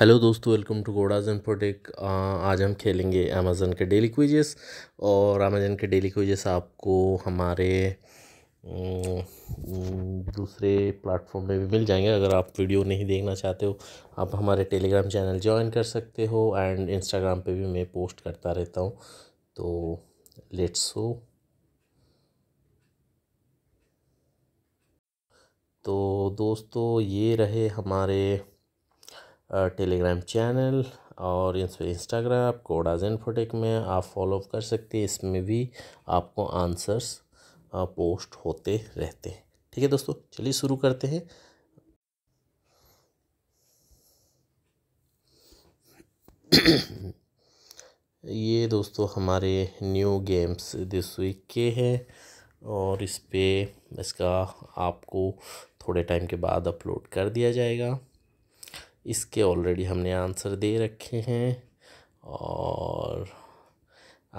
hello दोस्तों welcome to गोडाज and प्रोडिक आज हम खेलेंगे अमेज़न के डेली क्विजेस और अमेज़न के डेली क्विजेस आपको हमारे हम्म, दूसरे प्लेटफॉर्म में भी मिल जाएंगे अगर आप वीडियो नहीं देखना चाहते हो आप हमारे टेलीग्राम चैनल ज्वाइन कर सकते हो एंड इंस्टाग्राम पे भी मैं पोस्ट करता रहता हूँ तो लेट्स हो तो दोस्तों ये रहे हमारे टेलीग्राम चैनल और इंस्टाग्राम कोडाज इन्फोटेक में आप फॉलो कर सकते हैं इसमें भी आपको आंसर्स पोस्ट होते रहते हैं ठीक है दोस्तों चलिए शुरू करते हैं ये दोस्तों हमारे न्यू गेम्स दिस वीक के हैं और इस पर इसका आपको थोड़े टाइम के बाद अपलोड कर दिया जाएगा इसके ऑलरेडी हमने आंसर दे रखे हैं और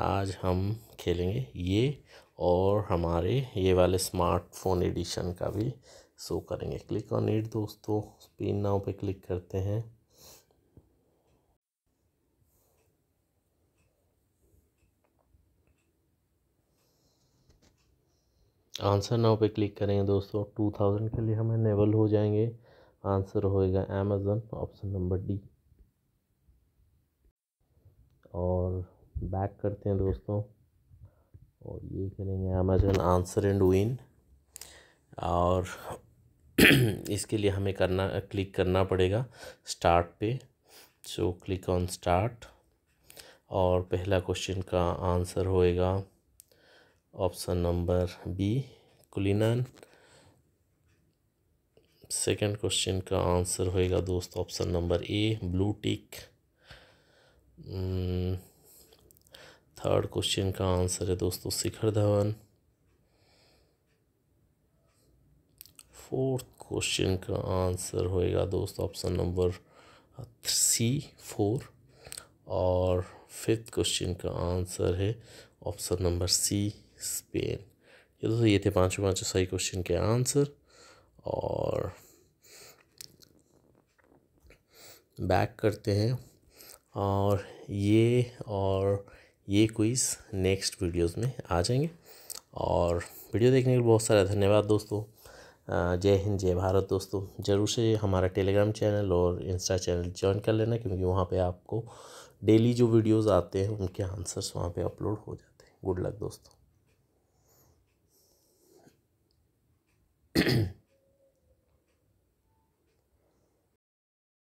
आज हम खेलेंगे ये और हमारे ये वाले स्मार्टफोन एडिशन का भी शो करेंगे क्लिक ऑन इट दोस्तों स्पिन नाव पे क्लिक करते हैं आंसर नाव पे क्लिक करेंगे दोस्तों टू थाउजेंड के लिए हमें नेवल हो जाएंगे आंसर होएगा अमेज़न ऑप्शन नंबर डी और बैक करते हैं दोस्तों और ये करेंगे अमेजन आंसर एंड विन और इसके लिए हमें करना क्लिक करना पड़ेगा स्टार्ट पे सो क्लिक ऑन स्टार्ट और पहला क्वेश्चन का आंसर होएगा option number B Cullinan second question का आंसर होएगा दोस्त option number A blue tick third question का आंसर है दोस्तों शिखर धवन फोर्थ क्वेश्चन का आंसर होएगा दोस्त ऑप्शन नंबर सी फोर और फिफ्थ क्वेश्चन का आंसर है ऑप्शन नंबर सी स्पेन ये दोस्तों ये थे पाँचों पाँचों सही क्वेश्चन के आंसर और बैक करते हैं और ये और ये क्विज़ नेक्स्ट वीडियोस में आ जाएंगे और वीडियो देखने के लिए बहुत सारा धन्यवाद दोस्तों जय हिंद जय भारत दोस्तों ज़रूर से हमारा टेलीग्राम चैनल और इंस्टा चैनल ज्वाइन कर लेना क्योंकि वहाँ पे आपको डेली जो वीडियोस आते हैं उनके आंसर्स वहाँ पे अपलोड हो जाते हैं गुड लक दोस्तों